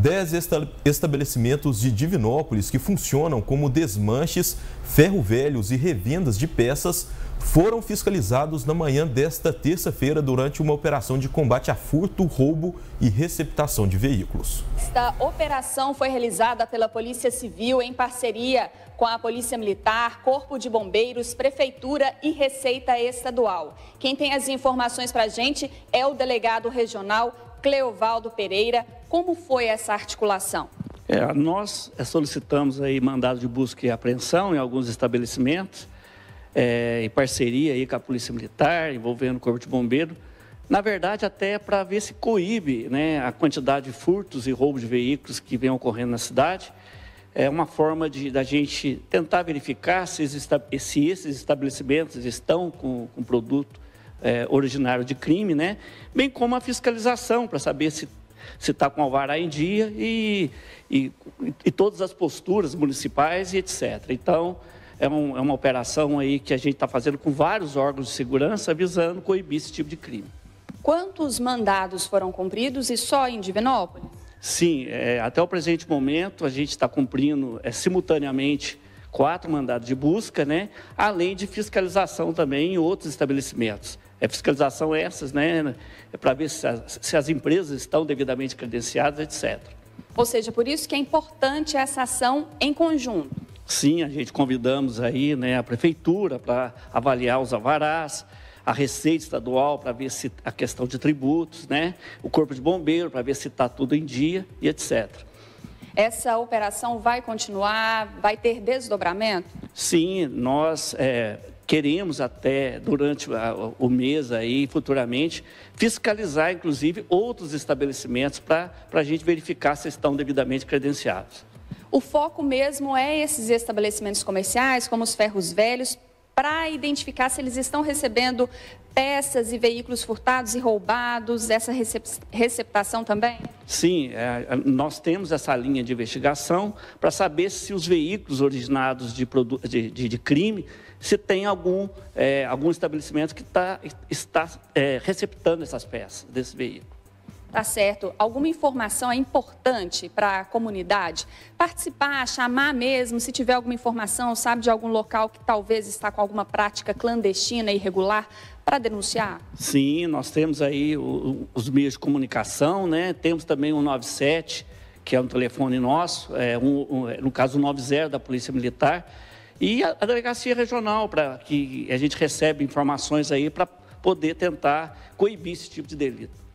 10 estabelecimentos de Divinópolis que funcionam como desmanches, ferro velhos e revendas de peças foram fiscalizados na manhã desta terça-feira durante uma operação de combate a furto, roubo e receptação de veículos. Esta operação foi realizada pela Polícia Civil em parceria com a Polícia Militar, Corpo de Bombeiros, Prefeitura e Receita Estadual. Quem tem as informações para a gente é o delegado regional Cleovaldo Pereira. Como foi essa articulação? É, nós eh, solicitamos aí mandado de busca e apreensão em alguns estabelecimentos, é, em parceria aí com a Polícia Militar, envolvendo o Corpo de Bombeiro, na verdade, até para ver se coíbe né, a quantidade de furtos e roubos de veículos que vem ocorrendo na cidade. É uma forma de da gente tentar verificar se, esses estabelecimentos estão com, com produto é, originário de crime, né? Bem como a fiscalização, para saber se se está com alvará em dia e, e, e, todas as posturas municipais e etc. Então, é, um, é uma operação aí que a gente está fazendo com vários órgãos de segurança visando coibir esse tipo de crime. Quantos mandados foram cumpridos e só em Divinópolis? Sim, é, até o presente momento a gente está cumprindo é, simultaneamente quatro mandados de busca, né? além de fiscalização também em outros estabelecimentos. É fiscalização essas, né? É para ver se as, se as empresas estão devidamente credenciadas, etc. Ou seja, por isso que é importante essa ação em conjunto. Sim, a gente convidamos aí né, a prefeitura para avaliar os avarás, a Receita Estadual para ver se a questão de tributos, né, o Corpo de Bombeiro para ver se está tudo em dia e etc. Essa operação vai continuar? Vai ter desdobramento? Sim, nós é, queremos até durante o mês aí, futuramente, fiscalizar, inclusive, outros estabelecimentos para a gente verificar se estão devidamente credenciados. O foco mesmo é esses estabelecimentos comerciais, como os ferros velhos, para identificar se eles estão recebendo peças e veículos furtados e roubados, essa receptação também? Sim, é, nós temos essa linha de investigação para saber se os veículos originados de, de, de, de crime, se tem algum, é, algum estabelecimento que tá, está é, receptando essas peças desse veículo tá certo? Alguma informação é importante para a comunidade? Participar, chamar mesmo, se tiver alguma informação, sabe de algum local que talvez está com alguma prática clandestina, irregular, para denunciar? Sim, nós temos aí os meios de comunicação, né? Temos também o 97, que é um telefone nosso, é um, um, é, no caso o 90 da Polícia Militar, e a, a delegacia regional, para que a gente recebe informações aí para poder tentar coibir esse tipo de delito.